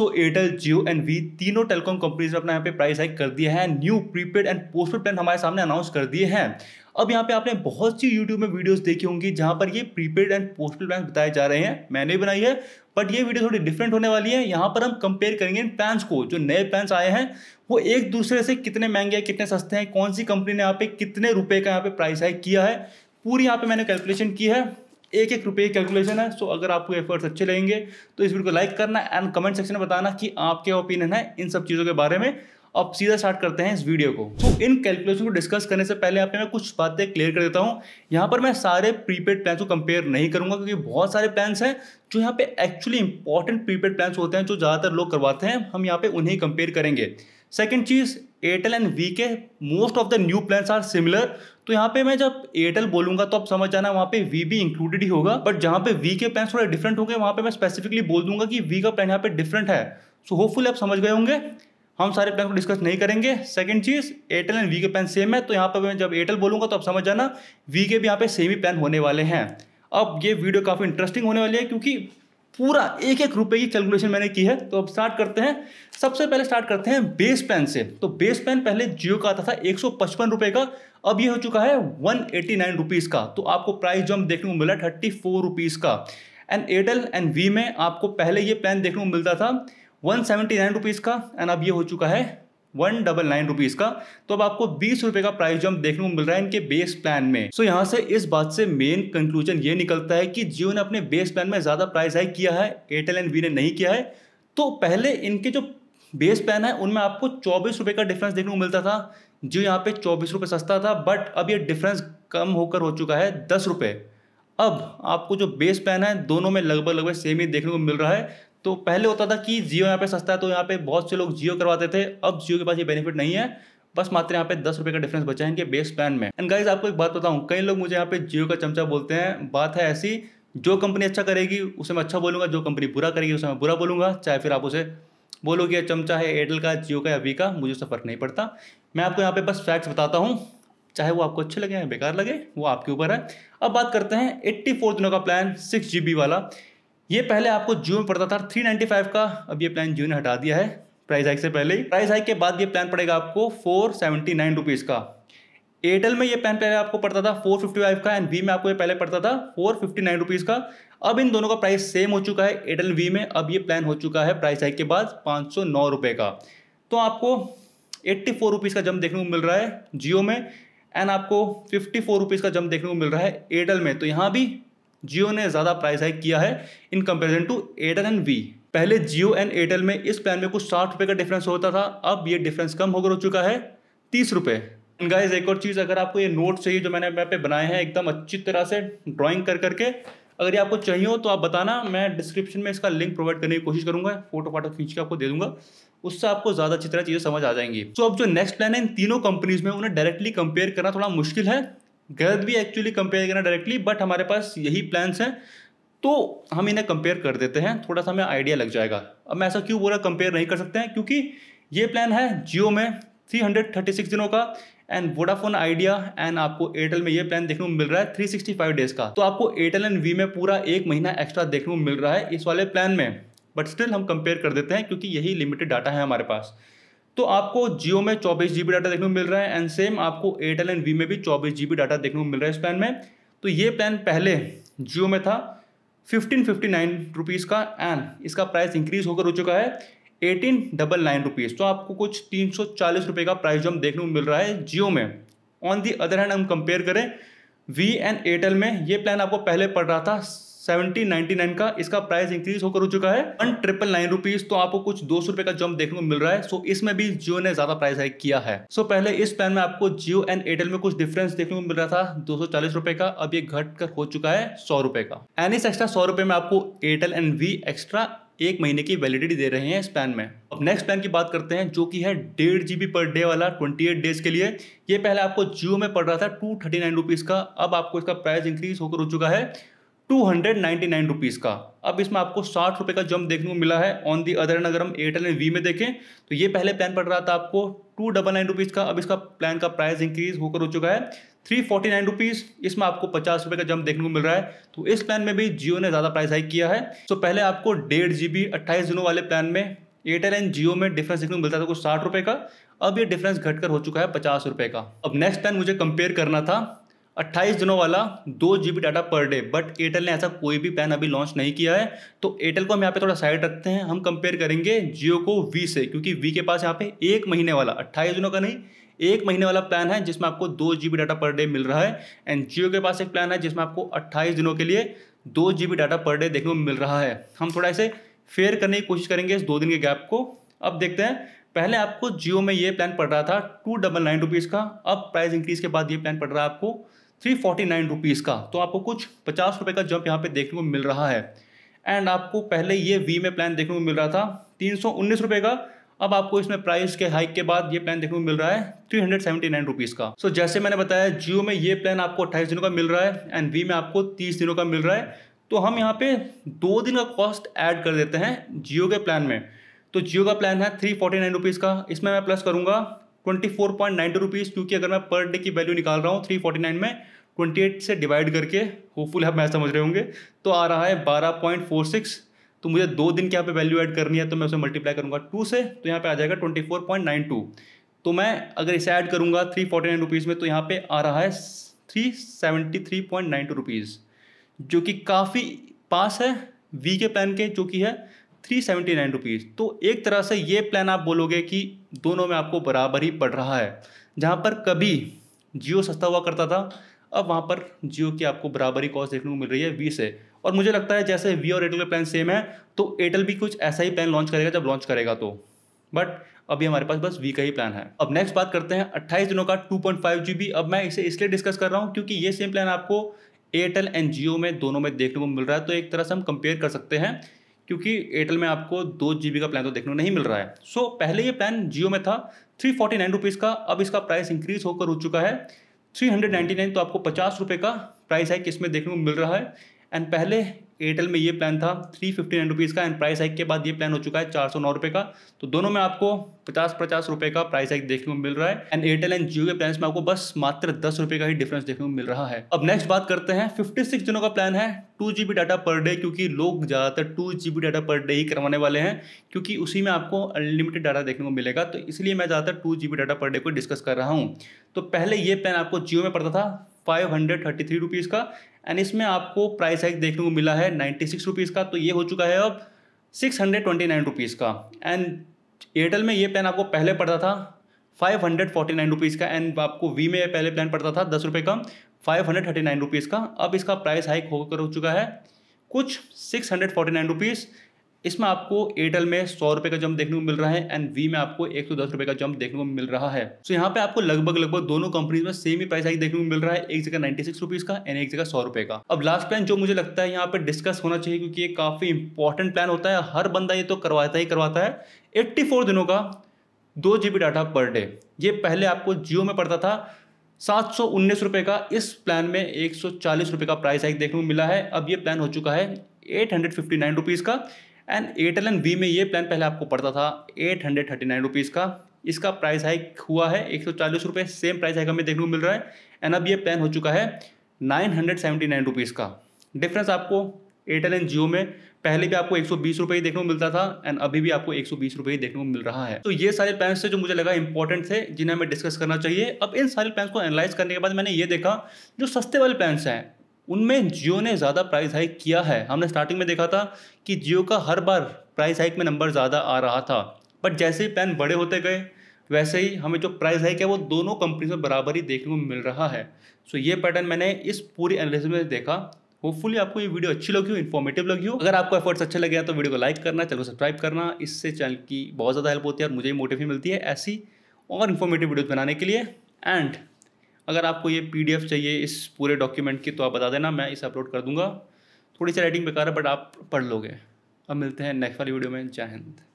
so Airtel Jio and Vi तीनों telecom companies ने अपना यहाँ पे प्राइस हाइक कर दिया है new prepaid and postpaid plan हमारे सामने अनाउंस कर दिए हैं अब यहाँ पे आपने बहुत सी यूट्यूब में वीडियोस देखी होंगी जहाँ पर ये प्रीपेड एंड पोस्टपेड प्लान बताए जा रहे हैं मैंने भी बनाई है बट ये वीडियो थोड़ी डिफरेंट होने वाली है यहाँ पर हम कंपेयर करेंगे इन प्लान्स को जो नए प्लान्स आए हैं वो एक दूसरे से कितने महंगे हैं कितने सस्ते हैं कौन सी कंपनी ने यहाँ पे कितने रुपये का यहाँ पे प्राइस हाइक किया है पूरी यहाँ पे मैंने कैलकुलेशन की है एक एक रुपये की कैलकुलेशन है सो अगर आपको एफर्ट्स अच्छे लगेंगे तो इस वीडियो को लाइक करना एंड कमेंट सेक्शन में बताना कि आपके ओपिनियन है इन सब चीज़ों के बारे में अब सीधा स्टार्ट करते हैं इस वीडियो को तो इन कैलकुलेशन को डिस्कस करने से पहले यहाँ पे मैं कुछ बातें क्लियर कर देता हूँ यहाँ पर मैं सारे प्रीपेड प्लान्स को कंपेयर नहीं करूँगा क्योंकि बहुत सारे प्लान्स हैं जो यहाँ पे एक्चुअली इंपॉर्टेंट प्रीपेड प्लान्स होते हैं जो ज़्यादातर लोग करवाते हैं हम यहाँ पे उन्हें कंपेयर करेंगे सेकेंड चीज़ एयरटेल एंड वी के most of the new plan are similar तो यहाँ पे मैं जब एयरटेल बोलूंगा तो आप समझ जाना वहाँ पे वी भी इंक्लूडेड ही होगा बट जहाँ पे वी के प्लान थोड़े डिफरेंट होंगे वहाँ पे मैं स्पेसिफिकली बोल दूंगा कि वी का प्लान यहाँ पे डिफरेंट है सो so, होपफुली आप समझ गए होंगे हम सारे प्लान को डिस्कस नहीं करेंगे सेकंड चीज एयरटेल एंड वी के प्लान सेम है तो यहाँ पर मैं जब एयरटेल बोलूंगा तो आप समझ जाना वी के भी यहाँ पे सेम ही प्लान होने वाले हैं अब ये वीडियो काफ़ी इंटरेस्टिंग होने वाली है क्योंकि पूरा एक एक रुपए की कैलकुलेशन मैंने की है तो अब स्टार्ट करते हैं सबसे पहले स्टार्ट करते हैं बेस पेन से तो बेस पेन पहले जियो का आता था एक रुपए का अब ये हो चुका है वन एटी नाइन रुपीज़ का तो आपको प्राइस जो हम देखने को मिला थर्टी फोर रुपीज़ का एंड एयरटेल एंड वी में आपको पहले ये प्लान देखने को मिलता था वन सेवेंटी नाइन रुपीज़ का एंड अब ये हो चुका है वन डबल नाइन रुपीज़ का तो अब आपको बीस रुपए का प्राइस जंप देखने को मिल रहा है इनके बेस प्लान में सो so, यहाँ से इस बात से मेन कंक्लूजन ये निकलता है कि जियो ने अपने बेस प्लान में ज़्यादा प्राइस हाई किया है एयरटेल एंड वी ने नहीं किया है तो पहले इनके जो बेस प्लान है उनमें आपको चौबीस रुपए का डिफरेंस देखने को मिलता था जियो यहाँ पे चौबीस रुपए सस्ता था बट अब ये डिफरेंस कम होकर हो चुका है दस रुपए अब आपको जो बेस प्लान है दोनों में लगभग लगभग सेम ही देखने को मिल रहा है तो पहले होता था कि जियो यहाँ पे सस्ता है तो यहाँ पे बहुत से लोग जियो करवाते थे अब जियो के पास ये बेनिफिट नहीं है बस मात्र यहाँ पे दस रुपये का डिफरेंस बचा है इनके बेस प्लान में एंड गाइज आपको एक बात बताऊँ कई लोग मुझे यहाँ पे जियो का चमचा बोलते हैं बात है ऐसी जो कंपनी अच्छा करेगी उसे मैं अच्छा बोलूँगा जो कंपनी बुरा करेगी उसे मैं बुरा बोलूँगा चाहे फिर आप उसे बोलो कि चमचा है एयरटेल का जियो का या वी का मुझे उससे फ़र्क नहीं पड़ता मैं आपको यहाँ पे बस फैक्ट्स बताता हूँ चाहे वो आपको अच्छे लगे या बेकार लगे वो आपके ऊपर है अब बात करते हैं एट्टी फोर दिनों का प्लान सिक्स जी वाला ये पहले आपको जियो में पड़ता था 395 का अब ये प्लान जियो ने हटा दिया है प्राइस हाइक से पहले ही प्राइस हाइक के बाद ये प्लान पड़ेगा आपको फोर सेवेंटी नाइन रुपीज़ का एयरटेल में ये प्लान पहले आपको पड़ता था फोर फिफ्टी फाइव का एंड वी में आपको ये पहले पड़ता था फोर फिफ्टी नाइन रुपीज़ का अब इन दोनों का प्राइस सेम हो चुका है एयरटेल वी में अब ये प्लान हो चुका है प्राइस हाइक के बाद पाँच सौ नौ रुपये का तो आपको एट्टी फोर रुपीज़ का जम देखने को मिल रहा है जियो में एंड आपको फिफ्टी फोर रुपीज़ का जम देखने को मिल रहा है एयरटेल में तो यहाँ भी जियो ने ज़्यादा प्राइस हाइक किया है in comparison to Airtel and Vi पहले जियो एंड एयरटेल में इस प्लान में कुछ साठ रुपये का डिफरेंस होता था अब ये डिफरेंस कम होकर हो चुका है तीस रुपये गाइज एक और चीज़ अगर आपको ये नोट चाहिए जो मैंने यहाँ पे बनाए हैं एकदम अच्छी तरह से ड्राइंग कर करके अगर ये आपको चाहिए हो तो आप बताना मैं डिस्क्रिप्शन में इसका लिंक प्रोवाइड करने की कोशिश करूंगा फोटो फाटो खींच के आपको दे दूंगा उससे आपको ज़्यादा अच्छी तरह चीज़ें समझ आ जाएंगी तो अब जो नेक्स्ट प्लान है इन तीनों कंपनीज में उन्हें डायरेक्टली कंपेयर करना थोड़ा मुश्किल है गलत भी एक्चुअली कंपेयर करना डायरेक्टली बट हमारे पास यही प्लान्स हैं तो हम इन्हें कंपेयर कर देते हैं थोड़ा सा हमें आइडिया लग जाएगा अब मैं ऐसा क्यों बोला कंपेयर नहीं कर सकते हैं क्योंकि ये प्लान है जियो में 336 दिनों का एंड वोडाफोन आइडिया एंड आपको एयरटेल में ये प्लान देखने को मिल रहा है 365 डेज का तो आपको एयरटेल एंड वी में पूरा एक महीना एक्स्ट्रा देखने को मिल रहा है इस वाले प्लान में बट स्टिल हम कंपेयर कर देते हैं क्योंकि यही लिमिटेड डाटा है हमारे पास तो आपको जियो में चौबीस जी डाटा देखने को मिल रहा है एंड सेम आपको एयरटेल एंड वी में भी चौबीस जी डाटा देखने को मिल रहा है इस प्लान में तो ये प्लान पहले जियो में था फिफ्टीन फिफ्टी नाइन रुपीज़ का एंड इसका प्राइस इंक्रीज होकर हो चुका है एटीन डबल नाइन रुपीज़ तो आपको कुछ तीन सौ चालीस रुपये का प्राइस जो हम देखने को मिल रहा है जियो में ऑन दी अदर हैंड हम कंपेयर करें वी एंड एयरटेल में ये प्लान आपको पहले पड़ रहा था सेवेंटी नाइनटी नाइन का इसका प्राइस इंक्रीज होकर हो चुका है वन ट्रिपल नाइन रुपीज तो आपको कुछ दो सौ रुपए का जंप देखने को मिल रहा है सो इसमें भी जियो ने ज्यादा प्राइस हाइक किया है सो पहले इस प्लान में आपको जियो एंड एयरटेल में कुछ डिफरेंस देखने को मिल रहा था दो सौ चालीस रुपए का अब ये घट कर हो चुका है सौ रुपए का एंड इस एक्स्ट्रा सौ रुपए में आपको एयरटेल एंड वी एक्स्ट्रा एक महीने की वैलिडिटी दे रहे हैं इस प्लान में अब नेक्स्ट प्लान की बात करते हैं जो कि है डेढ़ जीबी पर डे वाला 28 डेज के लिए ये पहले आपको जियो में पड़ रहा था टू थर्टी नाइन रुपीज़ का अब आपको इसका प्राइस इंक्रीज होकर हो चुका है two hundred ninety nine rupees का अब इसमें आपको साठ रुपये का जंप देखने को मिला है ऑन दी अदर एंड अगर हम एयरटेल एंड वी में देखें तो ये पहले प्लान पड़ रहा था आपको टू डबल नाइन रुपीज़ का अब इसका प्लान का प्राइस इंक्रीज होकर हो चुका है थ्री फोर्टी नाइन रुपीज़ इसमें आपको पचास रुपये का जंप देखने को मिल रहा है तो इस प्लान में भी जियो ने ज़्यादा प्राइस हाइक किया है तो पहले आपको डेढ़ जी बी अट्ठाईस दिनों वाले प्लान में एयरटेल एंड जियो में डिफरेंस देखने को मिलता था कुछ साठ रुपये का अब ये डिफरेंस घटकर हो चुका है पचास रुपये का अब नेक्स्ट प्लान मुझे कंपेयर करना था अट्ठाईस दिनों वाला दो G data per day but Airtel ने ऐसा कोई भी प्लान अभी लॉन्च नहीं किया है तो एयरटेल को हम यहाँ पे थोड़ा साइड रखते हैं हम कंपेयर करेंगे जियो को वी से क्योंकि वी के पास यहाँ पे एक महीने वाला अट्ठाईस दिनों का नहीं एक महीने वाला प्लान है जिसमें आपको दो G data per day meal रहा है एंड जियो के पास एक प्लान है जिसमें आपको अट्ठाईस दिनों के लिए दो जी डाटा पर डे देखने को मिल रहा है हम थोड़ा इसे फेयर करने की कोशिश करेंगे इस दो दिन के गैप को अब देखते हैं पहले आपको जियो में ये प्लान पड़ रहा था टू डबल नाइन रुपीज़ का अब प्राइस इंक्रीज के बाद ये प्लान पड़ रहा है आपको थ्री फोर्टी नाइन रुपीज़ का तो आपको कुछ पचास रुपये का जंप यहाँ पे देखने को मिल रहा है एंड आपको पहले ये वी में प्लान देखने को मिल रहा था तीन सौ उन्नीस रुपये का अब आपको इसमें प्राइस के हाइक के बाद ये प्लान देखने को मिल रहा है three hundred seventy nine rupees का सो so, जैसे मैंने बताया जियो में ये प्लान आपको अट्ठाईस दिनों का मिल रहा है एंड वी में आपको तीस दिनों का मिल रहा है तो हम यहाँ पे दो दिन का कॉस्ट ऐड कर देते हैं जियो के प्लान में तो जियो का प्लान है थ्री फोर्टी नाइन रुपीज़ का इसमें मैं प्लस करूँगा twenty four point two rupees क्योंकि अगर मैं पर डे की वैल्यू निकाल रहा हूँ थ्री फोर्टी नाइन में ट्वेंटी एट से डिवाइड करके होपफुल आप मैं समझ रहे होंगे तो आ रहा है बारह पॉइंट फोर सिक्स तो मुझे दो दिन के यहाँ पे वैल्यू ऐड करनी है तो मैं उसे मल्टीप्लाई करूँगा टू से तो यहाँ पे आ जाएगा twenty four point nine two तो मैं अगर इसे ऐड करूँगा थ्री फोर्टी नाइन रुपीज़ में तो यहाँ पे आ रहा है three seventy three point nine two rupees जो कि काफ़ी पास है वी के प्लान के जो कि है थ्री सेवेंटी नाइन रुपीज़ तो एक तरह से ये प्लान आप बोलोगे कि दोनों में आपको बराबर ही पड़ रहा है जहाँ पर कभी जियो सस्ता हुआ करता था अब वहाँ पर जियो की आपको बराबरी कॉस्ट देखने को मिल रही है वी से और मुझे लगता है जैसे वी और एयरटेल का प्लान सेम है तो एयरटेल भी कुछ ऐसा ही प्लान लॉन्च करेगा जब लॉन्च करेगा तो बट अभी हमारे पास बस वी का ही प्लान है अब नेक्स्ट बात करते हैं अट्ठाईस दिनों का two point five G B अब मैं इसे इसलिए डिस्कस कर रहा हूँ क्योंकि ये सेम प्लान आपको एयरटेल एंड जियो में दोनों में देखने को मिल रहा है तो एक तरह से हम कंपेयर कर सकते हैं क्योंकि एयरटेल में आपको दो जी का प्लान तो देखने को नहीं मिल रहा है सो so, पहले ये प्लान जियो में था थ्री फोर्टी नाइन रुपीज़ का अब इसका प्राइस इंक्रीज होकर हो चुका है थ्री हंड्रेड नाइन्टी नाइन तो आपको पचास रुपये का प्राइस है कि इसमें देखने को मिल रहा है एंड पहले एयरटेल में ये प्लान था थ्री फिफ्टी नाइन रुपीज़ का एंड प्राइस हाइक के बाद ये प्लान हो चुका है चार सौ नौ रुपये का तो दोनों में आपको पचास पचास रुपये का प्राइस हाइक देखने को मिल रहा है एंड एयरटेल एंड जियो के प्लान में आपको बस मात्र दस रुपये का ही डिफरेंस देखने को मिल रहा है अब नेक्स्ट बात करते हैं फिफ्टी सिक्स दिनों का प्लान है two G B data per day क्योंकि लोग ज़्यादातर two G B data per day ही करवाने वाले हैं क्योंकि उसी में आपको अनलिमिटेड डाटा देखने को मिलेगा तो इसलिए मैं ज़्यादातर two G B data per day को डिस्कस कर रहा हूँ तो पहले ये प्लान आपको जियो में पड़ता था five hundred thirty three rupees का एंड इसमें आपको प्राइस हाइक देखने को मिला है नाइन्टी सिक्स रुपीज़ का तो ये हो चुका है अब six hundred twenty nine rupees का एंड एयरटेल में ये प्लान आपको पहले पड़ता था five hundred forty nine rupees का एंड आपको वी में पहले प्लान पड़ता था दस रुपये का five hundred thirty nine rupees का अब इसका प्राइस हाइक होकर हो चुका है कुछ six hundred forty nine rupees इसमें आपको एयरटेल में सौ रुपए का जंप देखने को मिल रहा है एंड वी में आपको एक सौ दस रुपए का जंप देखने को मिल रहा है तो so, यहाँ पे आपको लगभग लगभग दोनों कंपनीज में सेम ही प्राइस हाइक देखने को मिल रहा है एक जगह नाइन्टी सिक्स रुपीज का एंड एक जगह सौ रुपए का अब लास्ट प्लान जो मुझे लगता है यहाँ पे डिस्कस होना चाहिए क्योंकि ये काफी इंपॉर्टेंट प्लान होता है हर बंदा ये तो करवाता ही करवाता है एट्टी फोर दिनों का दो G B data per day ये पहले आपको जियो में पड़ता था सात सौ उन्नीस रुपये का इस प्लान में एक सौ चालीस रुपये का प्राइस हाइक देखने को मिला है अब ये प्लान हो चुका है eight hundred fifty nine rupees का एंड एयरटेल एंड वी में ये प्लान पहले आपको पड़ता था eight hundred thirty nine rupees का इसका प्राइस हाइक हुआ है एक सौ चालीस रुपये सेम प्राइस हाइक हमें देखने को मिल रहा है एंड अब ये प्लान हो चुका है nine hundred seventy nine rupees का डिफरेंस आपको एयरटेल एंड जियो में पहले भी आपको एक सौ बीस रुपये ही देखने को मिलता था एंड अभी भी आपको एक सौ बीस रुपये ही देखने को मिल रहा है तो ये सारे प्लान्स से जो मुझे लगा इंपॉर्टेंट थे जिन्हें हमें डिस्कस करना चाहिए अब इन सारे प्लान्स को एनालाइज करने के बाद मैंने ये देखा जो सस्ते वाले प्लान्स हैं उनमें जियो ने ज़्यादा प्राइस हाइक किया है हमने स्टार्टिंग में देखा था कि जियो का हर बार प्राइस हाइक में नंबर ज़्यादा आ रहा था बट जैसे ही प्लान बड़े होते गए वैसे ही हमें जो प्राइस हाइक है वो दोनों कंपनीज में बराबर ही देखने को मिल रहा है सो ये पैटर्न मैंने इस पूरी एनालिसिस में देखा होपफुली आपको ये वीडियो अच्छी लगी हो इन्फॉर्मेटिव लगी हो अगर आपको एफर्ट्स अच्छे लगे तो वीडियो को लाइक करना चैनल को सब्सक्राइब करना इससे चैनल की बहुत ज़्यादा हेल्प होती है और मुझे मोटिवेशन मिलती है ऐसी और इन्फॉर्मेटिव वीडियोज़ बनाने के लिए एंड अगर आपको ये पी चाहिए इस पूरे डॉक्यूमेंट की तो आप बता देना मैं इसे अपलोड कर दूँगा थोड़ी सी राइटिंग बेकार है बट आप पढ़ लोगे अब मिलते हैं नेक्स्ट वाली वीडियो में जय हिंद